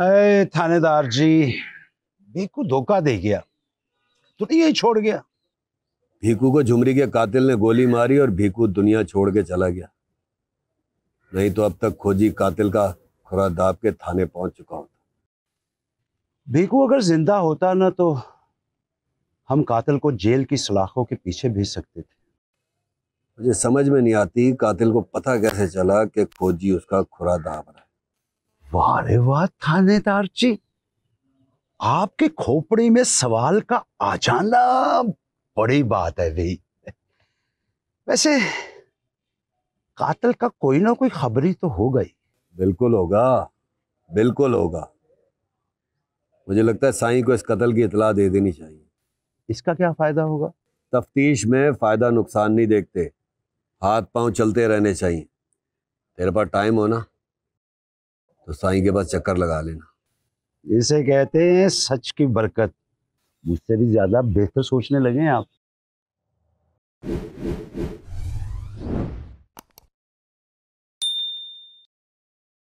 अरे थानेदार जी भीकू धोखा दे गया तो, तो यही छोड़ गया भीकू को झुमरी के कातिल ने गोली मारी और भीकू दुनिया छोड़ के चला गया नहीं तो अब तक खोजी कातिल का खुरा दाब के थाने पहुंच चुका होता भीकू अगर जिंदा होता ना तो हम कातिल को जेल की सलाखों के पीछे भेज सकते थे मुझे समझ में नहीं आती कातिल को पता कैसे चला कि खोजी उसका खुरा दाब रहा वाह वाह थानेदार जी आपके खोपड़ी में सवाल का आ जाना बड़ी बात है भाई वैसे कातल का कोई ना कोई खबरी तो हो गई बिल्कुल होगा बिल्कुल होगा मुझे लगता है साईं को इस कत्ल की इतला दे देनी चाहिए इसका क्या फायदा होगा तफ्तीश में फायदा नुकसान नहीं देखते हाथ पांव चलते रहने चाहिए तेरे पास टाइम हो ना तो साईं के पास चक्कर लगा लेना इसे कहते हैं सच की बरकत मुझसे भी ज़्यादा बेहतर सोचने लगे हैं आप